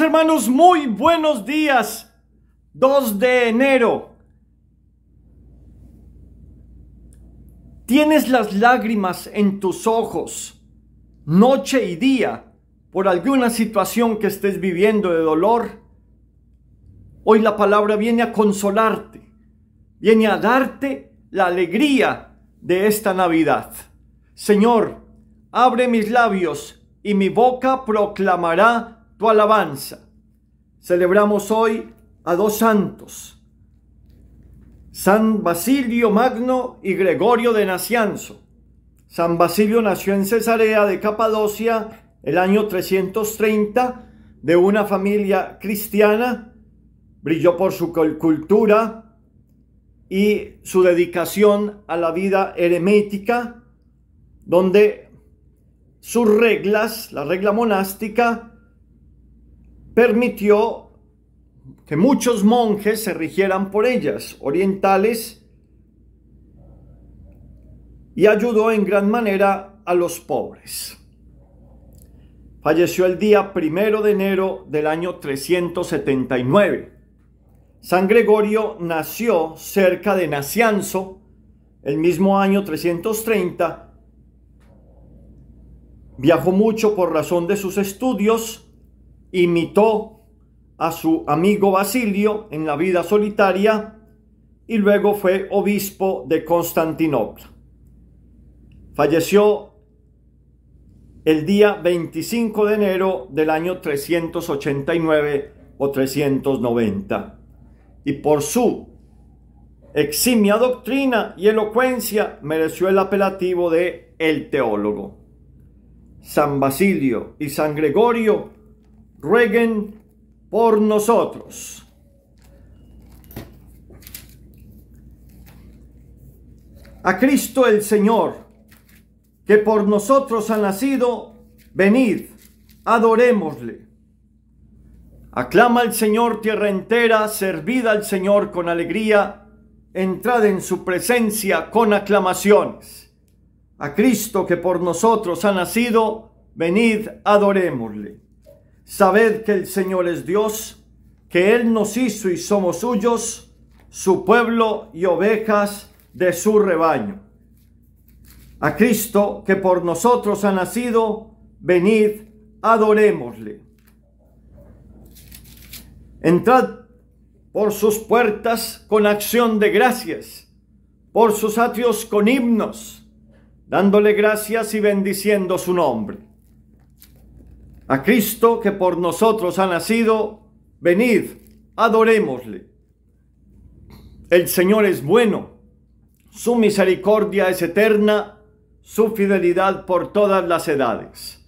hermanos, muy buenos días. 2 de enero. Tienes las lágrimas en tus ojos, noche y día, por alguna situación que estés viviendo de dolor. Hoy la palabra viene a consolarte, viene a darte la alegría de esta Navidad. Señor, abre mis labios y mi boca proclamará tu alabanza. Celebramos hoy a dos santos, San Basilio Magno y Gregorio de Nacianzo. San Basilio nació en Cesarea de Capadocia el año 330 de una familia cristiana, brilló por su cultura y su dedicación a la vida hermética, donde sus reglas, la regla monástica, permitió que muchos monjes se rigieran por ellas, orientales, y ayudó en gran manera a los pobres. Falleció el día primero de enero del año 379. San Gregorio nació cerca de Nacianzo, el mismo año 330. Viajó mucho por razón de sus estudios imitó a su amigo Basilio en la vida solitaria y luego fue obispo de Constantinopla. Falleció el día 25 de enero del año 389 o 390 y por su eximia doctrina y elocuencia mereció el apelativo de el teólogo. San Basilio y San Gregorio rueguen por nosotros. A Cristo el Señor, que por nosotros ha nacido, venid, adorémosle. Aclama al Señor tierra entera, servid al Señor con alegría, entrad en su presencia con aclamaciones. A Cristo que por nosotros ha nacido, venid, adorémosle. Sabed que el Señor es Dios, que Él nos hizo y somos suyos, su pueblo y ovejas de su rebaño. A Cristo, que por nosotros ha nacido, venid, adorémosle. Entrad por sus puertas con acción de gracias, por sus atrios con himnos, dándole gracias y bendiciendo su nombre a Cristo que por nosotros ha nacido, venid, adorémosle. El Señor es bueno, su misericordia es eterna, su fidelidad por todas las edades.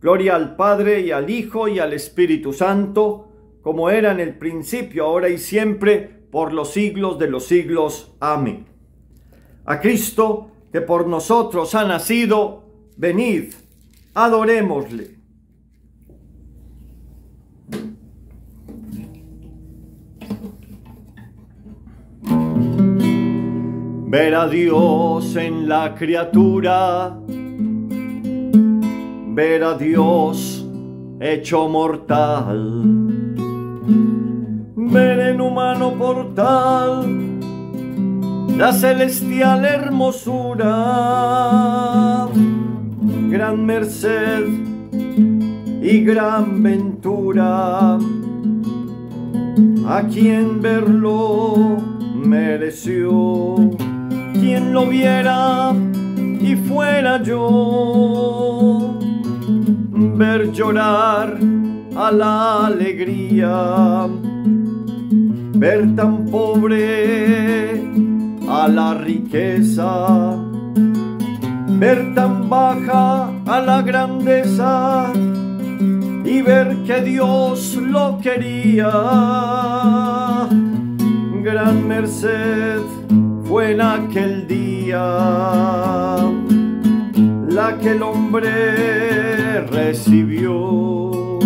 Gloria al Padre y al Hijo y al Espíritu Santo, como era en el principio, ahora y siempre, por los siglos de los siglos. Amén. A Cristo, que por nosotros ha nacido, venid, adorémosle. ver a Dios en la criatura, ver a Dios hecho mortal, ver en humano portal la celestial hermosura, gran merced y gran ventura a quien verlo mereció quien lo viera y fuera yo. Ver llorar a la alegría, ver tan pobre a la riqueza, ver tan baja a la grandeza y ver que Dios lo quería. Gran merced fue en aquel día la que el hombre recibió.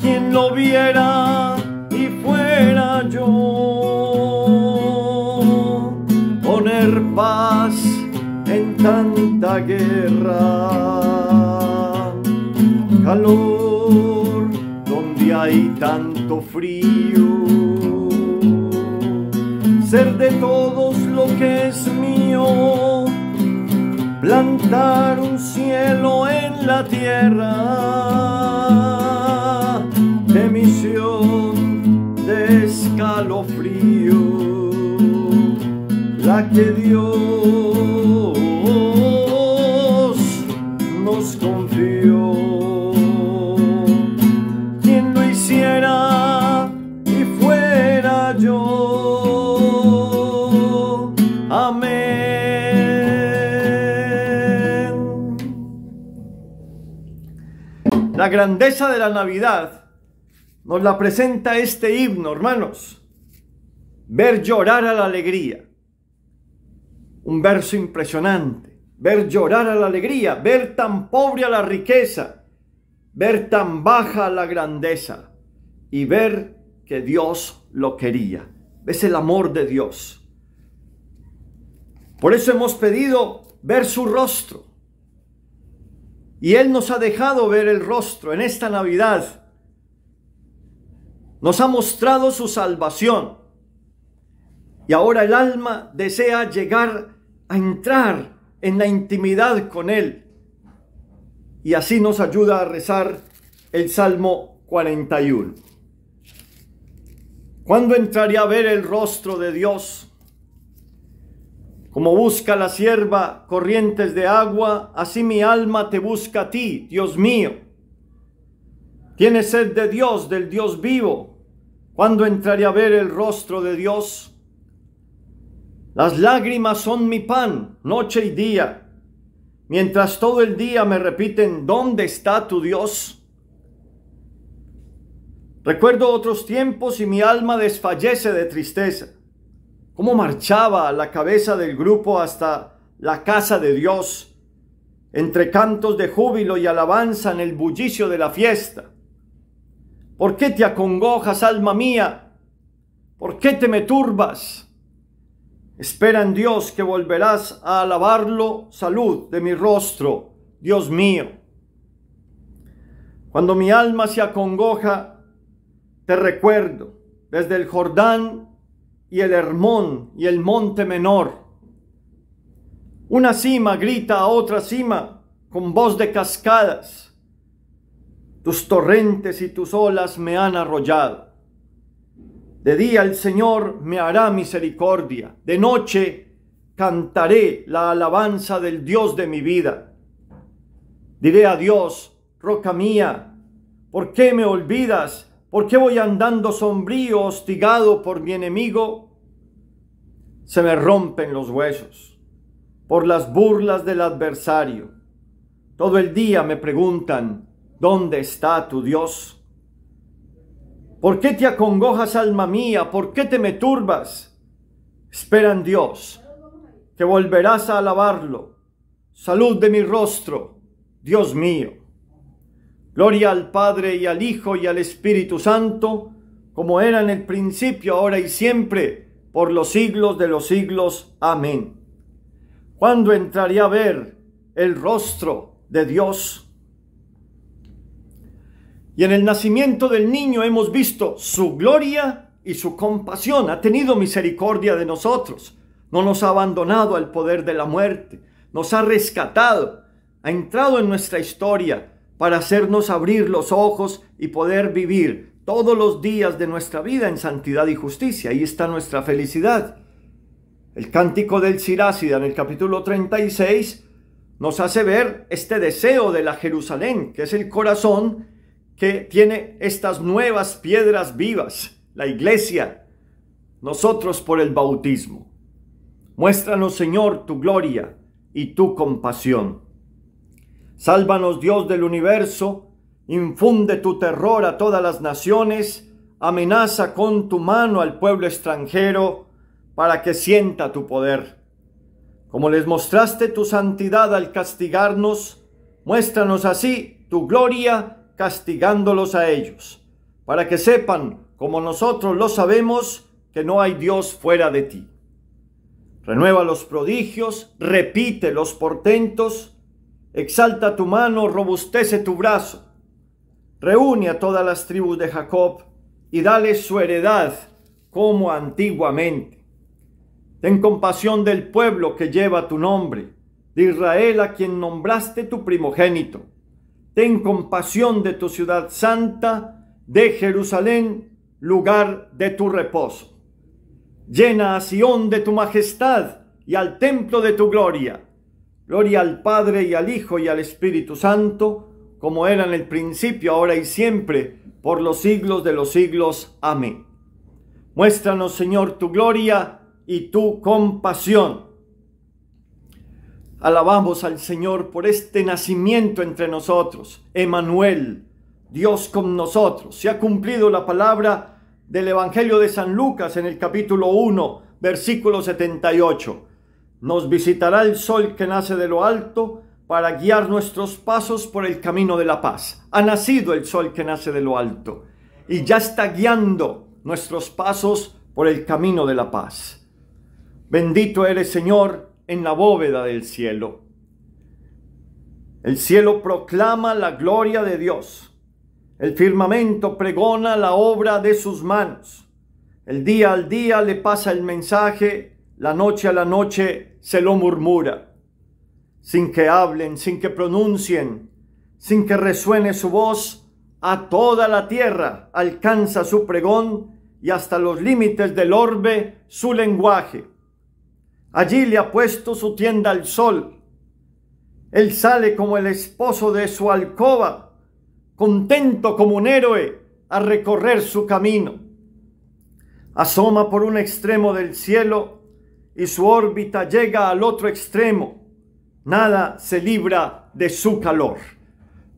Quien lo viera y fuera yo, poner paz en tanta guerra, calor donde hay tanto frío ser de todos lo que es mío, plantar un cielo en la tierra, de misión de escalofrío, la que Dios grandeza de la Navidad nos la presenta este himno, hermanos. Ver llorar a la alegría. Un verso impresionante. Ver llorar a la alegría, ver tan pobre a la riqueza, ver tan baja la grandeza y ver que Dios lo quería. Es el amor de Dios. Por eso hemos pedido ver su rostro y Él nos ha dejado ver el rostro en esta Navidad. Nos ha mostrado su salvación. Y ahora el alma desea llegar a entrar en la intimidad con Él. Y así nos ayuda a rezar el Salmo 41. ¿Cuándo entraré a ver el rostro de Dios? Como busca la sierva corrientes de agua, así mi alma te busca a ti, Dios mío. ¿Tienes sed de Dios, del Dios vivo. ¿Cuándo entraré a ver el rostro de Dios? Las lágrimas son mi pan, noche y día. Mientras todo el día me repiten, ¿dónde está tu Dios? Recuerdo otros tiempos y mi alma desfallece de tristeza cómo marchaba la cabeza del grupo hasta la casa de Dios, entre cantos de júbilo y alabanza en el bullicio de la fiesta. ¿Por qué te acongojas, alma mía? ¿Por qué te me turbas? Espera en Dios que volverás a alabarlo, salud de mi rostro, Dios mío. Cuando mi alma se acongoja, te recuerdo, desde el Jordán y el Hermón y el monte menor. Una cima grita a otra cima con voz de cascadas. Tus torrentes y tus olas me han arrollado. De día el Señor me hará misericordia. De noche cantaré la alabanza del Dios de mi vida. Diré a Dios, roca mía, ¿por qué me olvidas ¿Por qué voy andando sombrío, hostigado por mi enemigo? Se me rompen los huesos por las burlas del adversario. Todo el día me preguntan, ¿dónde está tu Dios? ¿Por qué te acongojas, alma mía? ¿Por qué te me turbas? Esperan Dios, que volverás a alabarlo. Salud de mi rostro, Dios mío. Gloria al Padre y al Hijo y al Espíritu Santo, como era en el principio, ahora y siempre, por los siglos de los siglos. Amén. ¿Cuándo entraré a ver el rostro de Dios? Y en el nacimiento del niño hemos visto su gloria y su compasión. Ha tenido misericordia de nosotros. No nos ha abandonado al poder de la muerte. Nos ha rescatado. Ha entrado en nuestra historia para hacernos abrir los ojos y poder vivir todos los días de nuestra vida en santidad y justicia. Ahí está nuestra felicidad. El cántico del Sirácida en el capítulo 36 nos hace ver este deseo de la Jerusalén, que es el corazón que tiene estas nuevas piedras vivas, la iglesia, nosotros por el bautismo. Muéstranos, Señor, tu gloria y tu compasión. Sálvanos Dios del universo, infunde tu terror a todas las naciones, amenaza con tu mano al pueblo extranjero para que sienta tu poder. Como les mostraste tu santidad al castigarnos, muéstranos así tu gloria castigándolos a ellos, para que sepan, como nosotros lo sabemos, que no hay Dios fuera de ti. Renueva los prodigios, repite los portentos, Exalta tu mano, robustece tu brazo. Reúne a todas las tribus de Jacob y dale su heredad como antiguamente. Ten compasión del pueblo que lleva tu nombre, de Israel a quien nombraste tu primogénito. Ten compasión de tu ciudad santa, de Jerusalén, lugar de tu reposo. Llena a Sión de tu majestad y al templo de tu gloria Gloria al Padre y al Hijo y al Espíritu Santo, como era en el principio, ahora y siempre, por los siglos de los siglos. Amén. Muéstranos, Señor, tu gloria y tu compasión. Alabamos al Señor por este nacimiento entre nosotros. Emanuel, Dios con nosotros. Se ha cumplido la palabra del Evangelio de San Lucas en el capítulo 1, versículo 78. Nos visitará el sol que nace de lo alto para guiar nuestros pasos por el camino de la paz. Ha nacido el sol que nace de lo alto y ya está guiando nuestros pasos por el camino de la paz. Bendito eres Señor en la bóveda del cielo. El cielo proclama la gloria de Dios. El firmamento pregona la obra de sus manos. El día al día le pasa el mensaje la noche a la noche se lo murmura, sin que hablen, sin que pronuncien, sin que resuene su voz, a toda la tierra alcanza su pregón y hasta los límites del orbe su lenguaje. Allí le ha puesto su tienda al sol. Él sale como el esposo de su alcoba, contento como un héroe a recorrer su camino. Asoma por un extremo del cielo y su órbita llega al otro extremo. Nada se libra de su calor.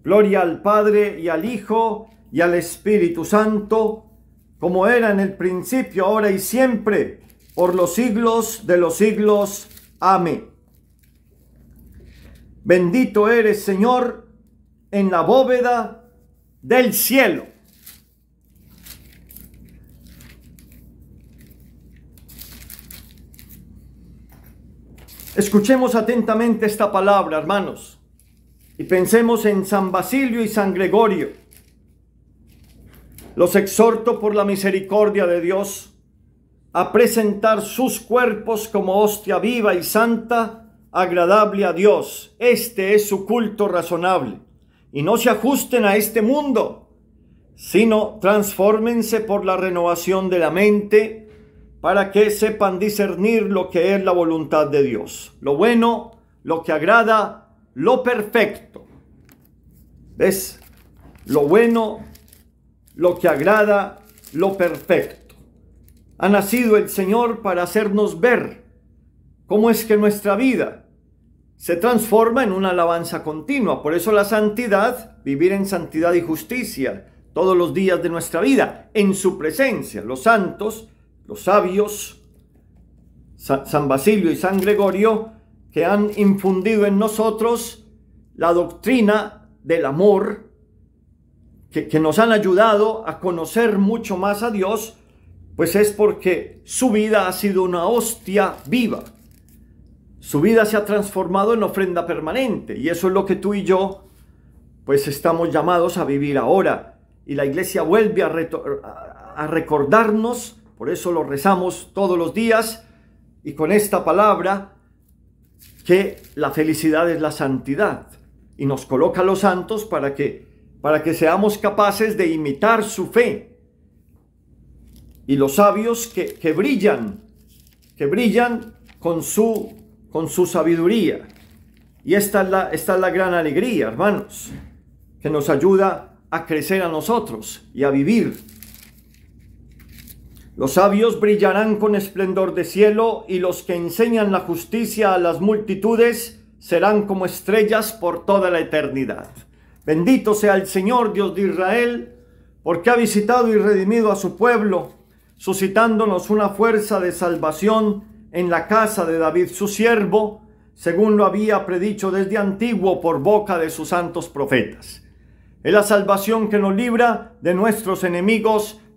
Gloria al Padre y al Hijo y al Espíritu Santo, como era en el principio, ahora y siempre, por los siglos de los siglos. Amén. Bendito eres, Señor, en la bóveda del cielo. Escuchemos atentamente esta palabra, hermanos, y pensemos en San Basilio y San Gregorio. Los exhorto por la misericordia de Dios a presentar sus cuerpos como hostia viva y santa, agradable a Dios. Este es su culto razonable. Y no se ajusten a este mundo, sino transfórmense por la renovación de la mente para que sepan discernir lo que es la voluntad de Dios, lo bueno, lo que agrada, lo perfecto. ¿Ves? Lo bueno, lo que agrada, lo perfecto. Ha nacido el Señor para hacernos ver cómo es que nuestra vida se transforma en una alabanza continua. Por eso la santidad, vivir en santidad y justicia todos los días de nuestra vida, en su presencia, los santos, los sabios, San Basilio y San Gregorio, que han infundido en nosotros la doctrina del amor, que, nos han ayudado a conocer mucho más a Dios, pues es porque su vida ha sido una hostia viva. Su vida se ha transformado en ofrenda permanente y eso es lo que tú y yo pues estamos llamados a vivir ahora. Y la iglesia vuelve a recordarnos por eso lo rezamos todos los días y con esta palabra que la felicidad es la santidad y nos coloca a los santos para que para que seamos capaces de imitar su fe. Y los sabios que, brillan, que brillan con su, con su sabiduría. Y esta es, la, esta es la gran alegría, hermanos, que nos ayuda a crecer a nosotros y a vivir los sabios brillarán con esplendor de cielo y los que enseñan la justicia a las multitudes serán como estrellas por toda la eternidad. Bendito sea el Señor Dios de Israel, porque ha visitado y redimido a su pueblo, suscitándonos una fuerza de salvación en la casa de David su siervo, según lo había predicho desde antiguo por boca de sus santos profetas. Es la salvación que nos libra de nuestros enemigos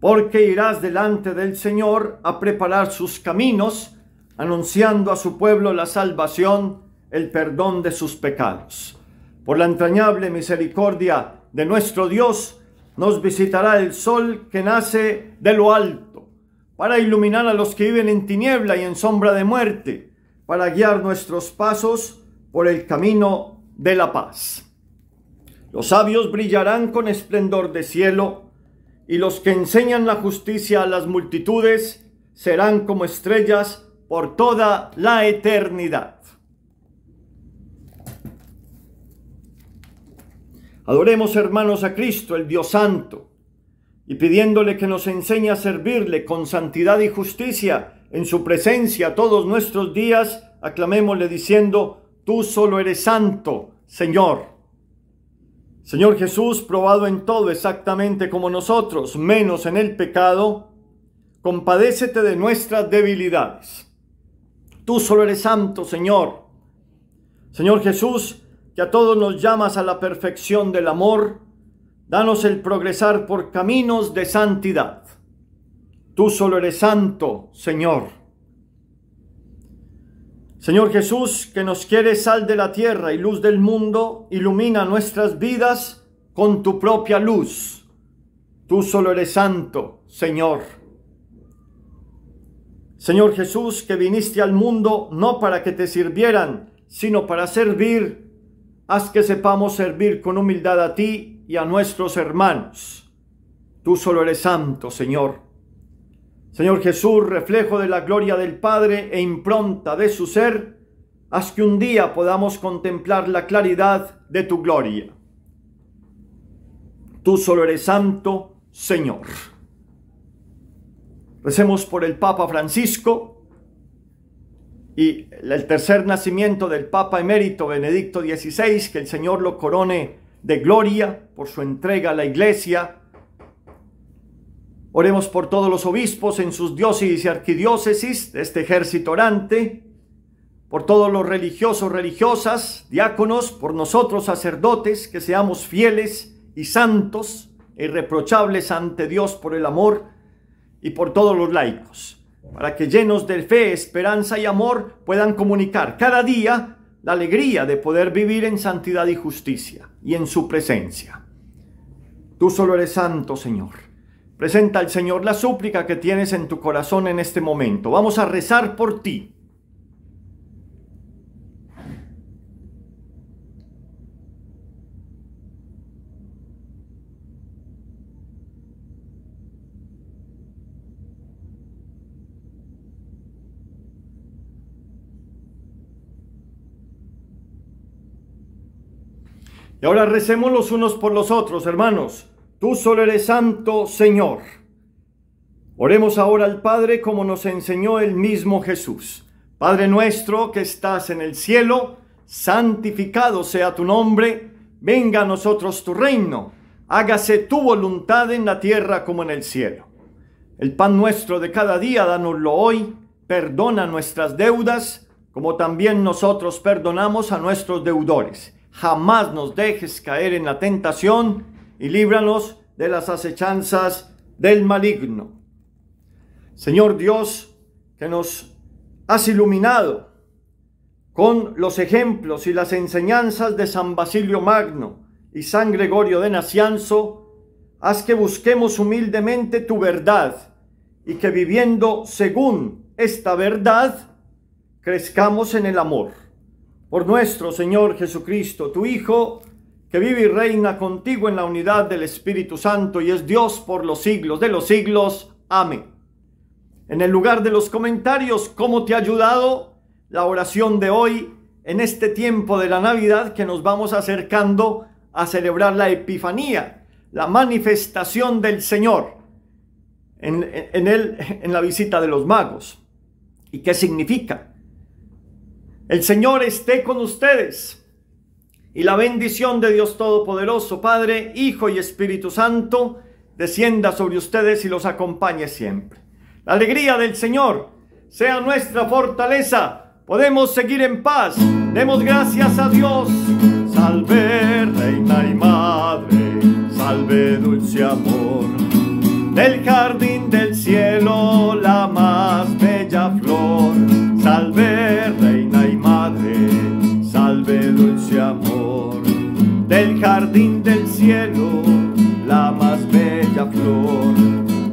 porque irás delante del Señor a preparar sus caminos, anunciando a su pueblo la salvación, el perdón de sus pecados. Por la entrañable misericordia de nuestro Dios, nos visitará el sol que nace de lo alto, para iluminar a los que viven en tiniebla y en sombra de muerte, para guiar nuestros pasos por el camino de la paz. Los sabios brillarán con esplendor de cielo, y los que enseñan la justicia a las multitudes serán como estrellas por toda la eternidad. Adoremos hermanos a Cristo, el Dios Santo, y pidiéndole que nos enseñe a servirle con santidad y justicia en su presencia todos nuestros días, aclamémosle diciendo, tú solo eres santo, Señor. Señor Jesús, probado en todo exactamente como nosotros, menos en el pecado, compadécete de nuestras debilidades. Tú solo eres santo, Señor. Señor Jesús, que a todos nos llamas a la perfección del amor, danos el progresar por caminos de santidad. Tú solo eres santo, Señor. Señor Jesús, que nos quiere sal de la tierra y luz del mundo, ilumina nuestras vidas con tu propia luz. Tú solo eres santo, Señor. Señor Jesús, que viniste al mundo no para que te sirvieran, sino para servir, haz que sepamos servir con humildad a ti y a nuestros hermanos. Tú solo eres santo, Señor. Señor Jesús, reflejo de la gloria del Padre e impronta de su ser, haz que un día podamos contemplar la claridad de tu gloria. Tú solo eres santo, Señor. Recemos por el Papa Francisco y el tercer nacimiento del Papa emérito Benedicto XVI, que el Señor lo corone de gloria por su entrega a la Iglesia Oremos por todos los obispos en sus diócesis y arquidiócesis de este ejército orante, por todos los religiosos, religiosas, diáconos, por nosotros sacerdotes, que seamos fieles y santos, e irreprochables ante Dios por el amor, y por todos los laicos, para que llenos de fe, esperanza y amor puedan comunicar cada día la alegría de poder vivir en santidad y justicia y en su presencia. Tú solo eres santo, Señor. Presenta al Señor la súplica que tienes en tu corazón en este momento. Vamos a rezar por ti. Y ahora recemos los unos por los otros, hermanos. Tú solo eres santo, Señor. Oremos ahora al Padre como nos enseñó el mismo Jesús. Padre nuestro que estás en el cielo, santificado sea tu nombre, venga a nosotros tu reino, hágase tu voluntad en la tierra como en el cielo. El pan nuestro de cada día, danoslo hoy, perdona nuestras deudas, como también nosotros perdonamos a nuestros deudores. Jamás nos dejes caer en la tentación y líbranos de las acechanzas del maligno. Señor Dios, que nos has iluminado con los ejemplos y las enseñanzas de San Basilio Magno y San Gregorio de Nacianzo, haz que busquemos humildemente tu verdad y que viviendo según esta verdad, crezcamos en el amor. Por nuestro Señor Jesucristo, tu Hijo, que vive y reina contigo en la unidad del Espíritu Santo y es Dios por los siglos de los siglos. Amén. En el lugar de los comentarios, ¿cómo te ha ayudado la oración de hoy en este tiempo de la Navidad que nos vamos acercando a celebrar la Epifanía, la manifestación del Señor en, en la visita de los magos? ¿Y qué significa? El Señor esté con ustedes y la bendición de Dios Todopoderoso, Padre, Hijo y Espíritu Santo, descienda sobre ustedes y los acompañe siempre. La alegría del Señor sea nuestra fortaleza. Podemos seguir en paz. Demos gracias a Dios. Salve, Reina y Madre, salve, dulce amor. Del jardín del cielo, la más bella flor. Salve, jardín del cielo, la más bella flor.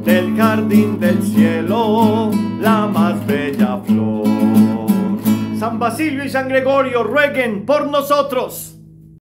Del jardín del cielo, la más bella flor. San Basilio y San Gregorio rueguen por nosotros.